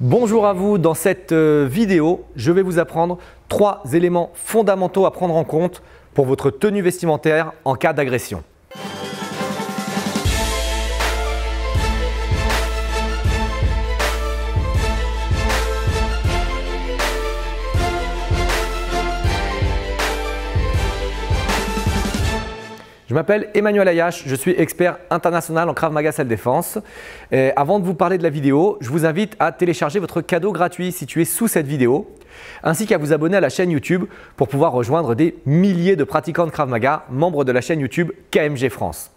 Bonjour à vous, dans cette euh, vidéo, je vais vous apprendre trois éléments fondamentaux à prendre en compte pour votre tenue vestimentaire en cas d'agression. Je m'appelle Emmanuel Ayache, je suis expert international en Krav Maga Self Défense. avant de vous parler de la vidéo, je vous invite à télécharger votre cadeau gratuit situé sous cette vidéo, ainsi qu'à vous abonner à la chaîne YouTube pour pouvoir rejoindre des milliers de pratiquants de Krav Maga, membres de la chaîne YouTube KMG France.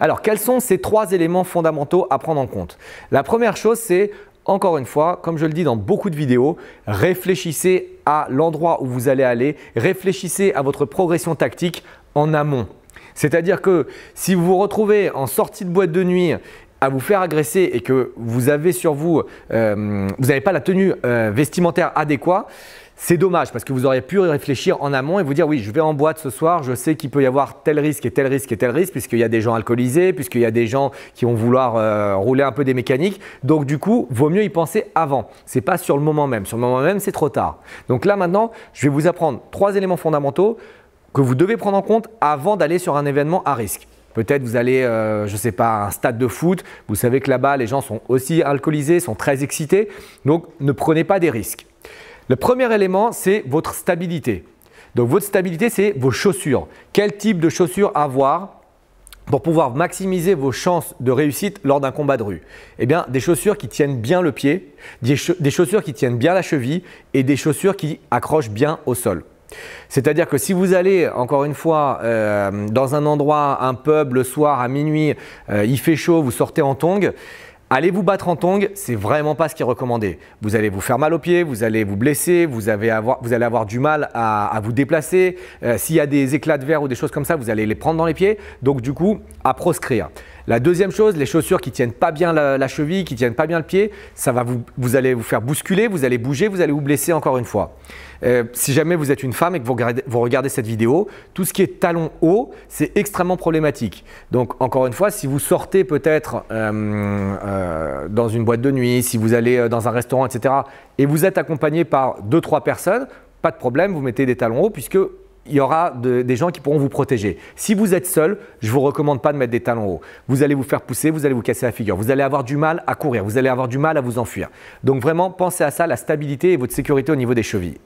Alors, quels sont ces trois éléments fondamentaux à prendre en compte La première chose, c'est encore une fois, comme je le dis dans beaucoup de vidéos, réfléchissez à l'endroit où vous allez aller, réfléchissez à votre progression tactique en amont. C'est-à-dire que si vous vous retrouvez en sortie de boîte de nuit à vous faire agresser et que vous avez sur vous, euh, vous n'avez pas la tenue euh, vestimentaire adéquate, c'est dommage parce que vous auriez pu y réfléchir en amont et vous dire oui, je vais en boîte ce soir, je sais qu'il peut y avoir tel risque et tel risque et tel risque puisqu'il y a des gens alcoolisés, puisqu'il y a des gens qui vont vouloir euh, rouler un peu des mécaniques. Donc du coup, vaut mieux y penser avant. n'est pas sur le moment même. Sur le moment même, c'est trop tard. Donc là maintenant, je vais vous apprendre trois éléments fondamentaux que vous devez prendre en compte avant d'aller sur un événement à risque. Peut-être vous allez, euh, je ne sais pas, à un stade de foot, vous savez que là-bas les gens sont aussi alcoolisés, sont très excités, donc ne prenez pas des risques. Le premier élément, c'est votre stabilité. Donc votre stabilité, c'est vos chaussures. Quel type de chaussures avoir pour pouvoir maximiser vos chances de réussite lors d'un combat de rue Eh bien, des chaussures qui tiennent bien le pied, des chaussures qui tiennent bien la cheville et des chaussures qui accrochent bien au sol. C'est-à-dire que si vous allez, encore une fois, euh, dans un endroit, un pub, le soir, à minuit, euh, il fait chaud, vous sortez en tong, Allez vous battre en tongs, c'est vraiment pas ce qui est recommandé. Vous allez vous faire mal aux pieds, vous allez vous blesser, vous, allez avoir du mal à, vous déplacer. Euh, s'il y a des éclats de verre ou des choses comme ça, vous allez les prendre dans les pieds. Donc du coup, à proscrire. La deuxième chose, les chaussures qui tiennent pas bien la, cheville, qui tiennent pas bien le pied, ça va vous, vous allez vous faire bousculer, vous allez bouger, vous allez vous blesser encore une fois. Euh, si jamais vous êtes une femme et que vous regardez, cette vidéo, tout ce qui est talons hauts, c'est extrêmement problématique. Donc encore une fois, si vous sortez peut-être euh, euh, dans une boîte de nuit, si vous allez dans un restaurant, etc., et vous êtes accompagné par deux trois personnes, pas de problème, vous mettez des talons hauts puisque il y aura des gens qui pourront vous protéger. Si vous êtes seul, je ne vous recommande pas de mettre des talons hauts. Vous allez vous faire pousser, vous allez vous casser la figure, vous allez avoir du mal à courir, vous allez avoir du mal à vous enfuir. Donc vraiment, pensez à ça, la stabilité et votre sécurité au niveau des chevilles.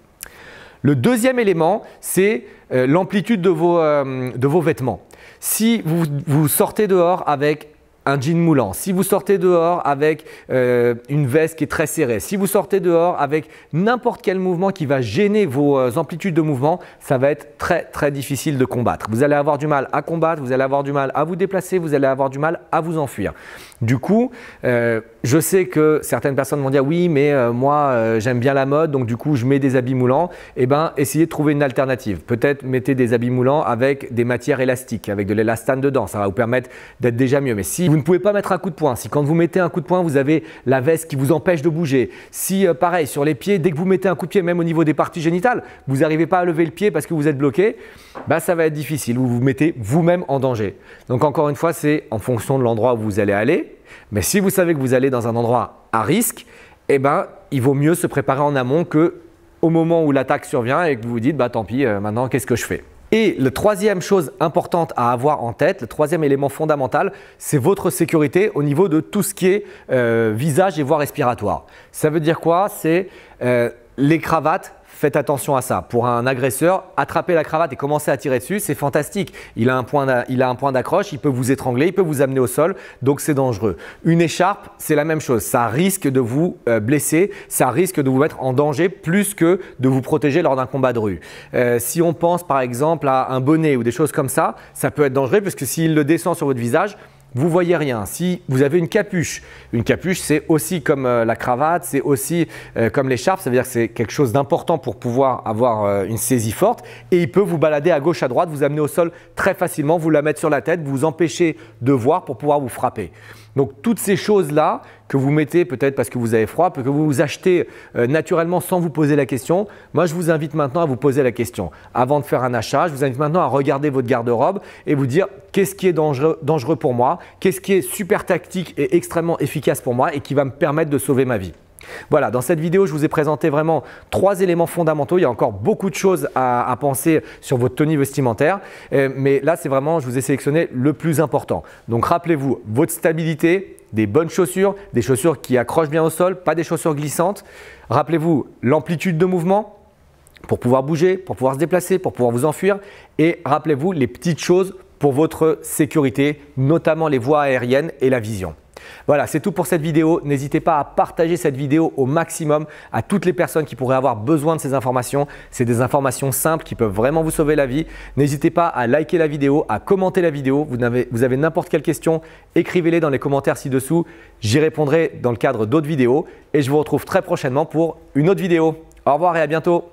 Le deuxième élément, c'est euh, l'amplitude euh, de vos, vêtements. Si vous, sortez dehors avec un jean moulant, si vous sortez dehors avec euh, une veste qui est très serrée, si vous sortez dehors avec n'importe quel mouvement qui va gêner vos amplitudes de mouvement, ça va être très très difficile de combattre. Vous allez avoir du mal à combattre, vous allez avoir du mal à vous déplacer, vous allez avoir du mal à vous enfuir. Du coup, je sais que certaines personnes vont dire oui, mais euh, moi euh, j'aime bien la mode, donc du coup je mets des habits moulants. Eh bien, essayez de trouver une alternative. Peut-être mettez des habits moulants avec des matières élastiques, avec de l'élastane dedans. Ça va vous permettre d'être déjà mieux. Mais si vous ne pouvez pas mettre un coup de poing, si quand vous mettez un coup de poing, vous avez la veste qui vous empêche de bouger, si euh, pareil sur les pieds, dès que vous mettez un coup de pied, même au niveau des parties génitales, vous n'arrivez pas à lever le pied parce que vous êtes bloqué, bah, ça va être difficile. Vous vous mettez vous-même en danger. Donc encore une fois, c'est en fonction de l'endroit où vous allez aller mais si vous savez que vous allez dans un endroit à risque, eh ben, il vaut mieux se préparer en amont que au moment où l'attaque survient et que vous vous dites bah tant pis, euh, maintenant qu'est-ce que je fais et la troisième chose importante à avoir en tête, le troisième élément fondamental, c'est votre sécurité au niveau de tout ce qui est euh, visage et voie respiratoire. Ça veut dire quoi C'est euh, les cravates, faites attention à ça. Pour un agresseur, attraper la cravate et commencer à tirer dessus, c'est fantastique. Il a un point d'accroche, il peut vous étrangler, il peut vous amener au sol, donc c'est dangereux. Une écharpe, c'est la même chose. Ça risque de vous euh, blesser, ça risque de vous mettre en danger plus que de vous protéger lors d'un combat de rue. Euh, si on pense par exemple à un bonnet ou des choses comme ça, ça peut être dangereux puisque s'il le descend sur votre visage, vous voyez rien. Si vous avez une capuche, une capuche c'est aussi comme euh, la cravate, c'est aussi euh, comme l'écharpe, ça veut dire que c'est quelque chose d'important pour pouvoir avoir euh, une saisie forte et il peut vous balader à gauche à droite, vous amener au sol très facilement, vous la mettre sur la tête, vous empêcher de voir pour pouvoir vous frapper. Donc toutes ces choses-là que vous mettez peut-être parce que vous avez froid, que vous vous achetez naturellement sans vous poser la question, moi je vous invite maintenant à vous poser la question. Avant de faire un achat, je vous invite maintenant à regarder votre garde-robe et vous dire qu'est-ce qui est dangereux pour moi qu'est-ce qui est super tactique et extrêmement efficace pour moi et qui va me permettre de sauver ma vie. Voilà, dans cette vidéo, je vous ai présenté vraiment trois éléments fondamentaux. Il y a encore beaucoup de choses à, penser sur votre tenue vestimentaire, euh, mais là, c'est vraiment, je vous ai sélectionné le plus important. Donc, rappelez-vous, votre stabilité, des bonnes chaussures, des chaussures qui accrochent bien au sol, pas des chaussures glissantes. Rappelez-vous, l'amplitude de mouvement pour pouvoir bouger, pour pouvoir se déplacer, pour pouvoir vous enfuir. Et rappelez-vous, les petites choses votre sécurité, notamment les voies aériennes et la vision. Voilà, c'est tout pour cette vidéo. N'hésitez pas à partager cette vidéo au maximum à toutes les personnes qui pourraient avoir besoin de ces informations. C'est des informations simples qui peuvent vraiment vous sauver la vie. N'hésitez pas à liker la vidéo, à commenter la vidéo. Vous avez, vous avez n'importe quelle question, écrivez-les dans les commentaires ci-dessous. J'y répondrai dans le cadre d'autres vidéos. Et je vous retrouve très prochainement pour une autre vidéo. Au revoir et à bientôt.